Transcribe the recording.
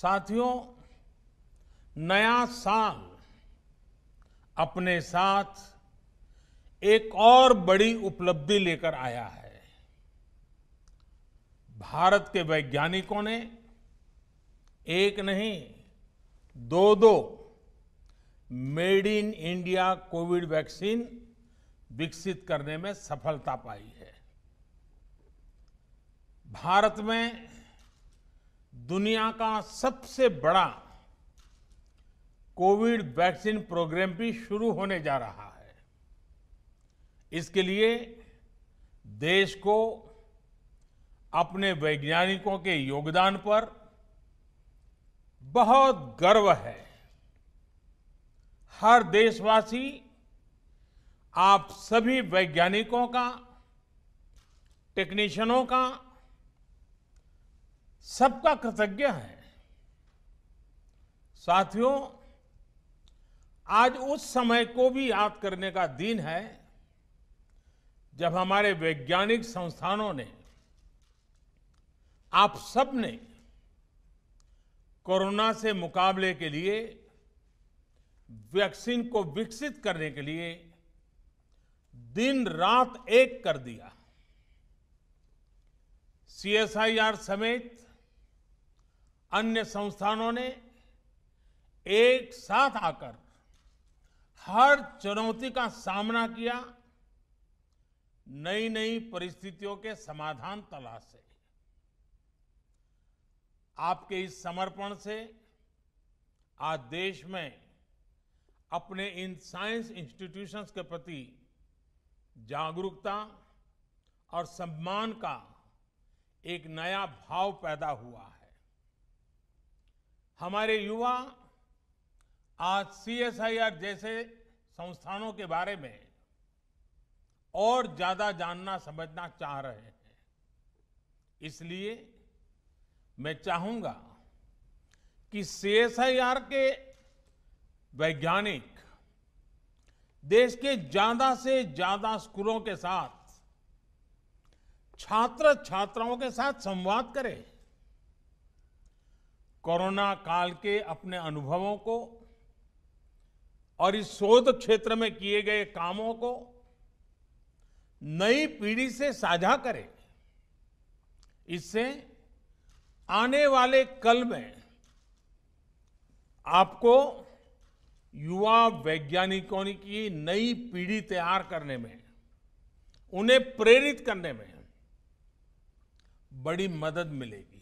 साथियों नया साल अपने साथ एक और बड़ी उपलब्धि लेकर आया है भारत के वैज्ञानिकों ने एक नहीं दो दो made in India covid vaccine विकसित करने में सफलता पाई है भारत में दुनिया का सबसे बड़ा कोविड वैक्सीन प्रोग्राम भी शुरू होने जा रहा है इसके लिए देश को अपने वैज्ञानिकों के योगदान पर बहुत गर्व है हर देशवासी आप सभी वैज्ञानिकों का टेक्नीशियनों का सबका कृतज्ञ है साथियों आज उस समय को भी याद करने का दिन है जब हमारे वैज्ञानिक संस्थानों ने आप सब ने कोरोना से मुकाबले के लिए वैक्सीन को विकसित करने के लिए दिन रात एक कर दिया सीएसआईआर समेत अन्य संस्थानों ने एक साथ आकर हर चुनौती का सामना किया नई नई परिस्थितियों के समाधान तलाशे आपके इस समर्पण से आज देश में अपने इन साइंस इंस्टीट्यूशंस के प्रति जागरूकता और सम्मान का एक नया भाव पैदा हुआ है हमारे युवा आज सीएसआईआर जैसे संस्थानों के बारे में और ज्यादा जानना समझना चाह रहे हैं इसलिए मैं चाहूंगा कि सीएसआईआर के वैज्ञानिक देश के ज्यादा से ज्यादा स्कूलों के साथ छात्र छात्राओं के साथ संवाद करें कोरोना काल के अपने अनुभवों को और इस शोध क्षेत्र में किए गए कामों को नई पीढ़ी से साझा करें इससे आने वाले कल में आपको युवा वैज्ञानिकों की नई पीढ़ी तैयार करने में उन्हें प्रेरित करने में बड़ी मदद मिलेगी